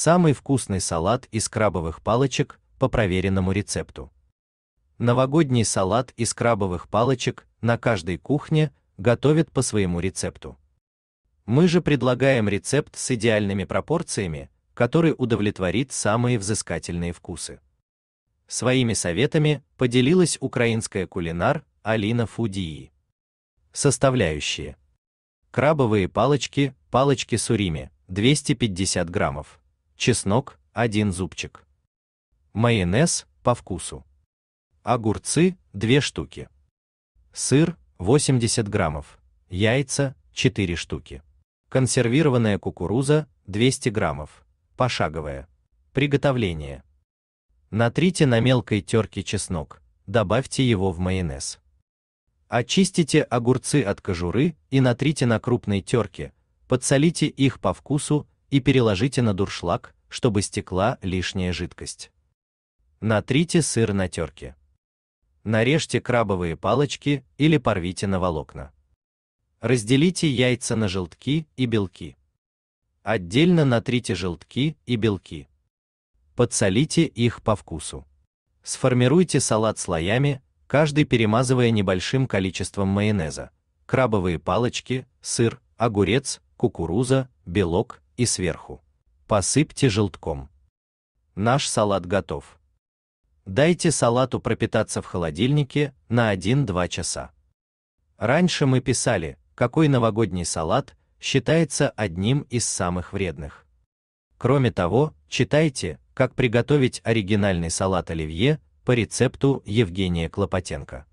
Самый вкусный салат из крабовых палочек по проверенному рецепту. Новогодний салат из крабовых палочек на каждой кухне готовят по своему рецепту. Мы же предлагаем рецепт с идеальными пропорциями, который удовлетворит самые взыскательные вкусы. Своими советами поделилась украинская кулинар Алина Фудии. Составляющие. Крабовые палочки, палочки сурими, 250 граммов чеснок один зубчик, майонез по вкусу, огурцы две штуки, сыр 80 граммов, яйца 4 штуки, консервированная кукуруза 200 граммов, пошаговое. Приготовление. Натрите на мелкой терке чеснок, добавьте его в майонез. Очистите огурцы от кожуры и натрите на крупной терке, подсолите их по вкусу и переложите на дуршлаг, чтобы стекла лишняя жидкость. Натрите сыр на терке. Нарежьте крабовые палочки или порвите на волокна. Разделите яйца на желтки и белки. Отдельно натрите желтки и белки. Подсолите их по вкусу. Сформируйте салат слоями, каждый перемазывая небольшим количеством майонеза, крабовые палочки, сыр, огурец, кукуруза, белок и сверху. Посыпьте желтком. Наш салат готов. Дайте салату пропитаться в холодильнике на 1-2 часа. Раньше мы писали, какой новогодний салат считается одним из самых вредных. Кроме того, читайте, как приготовить оригинальный салат оливье по рецепту Евгения Клопотенко.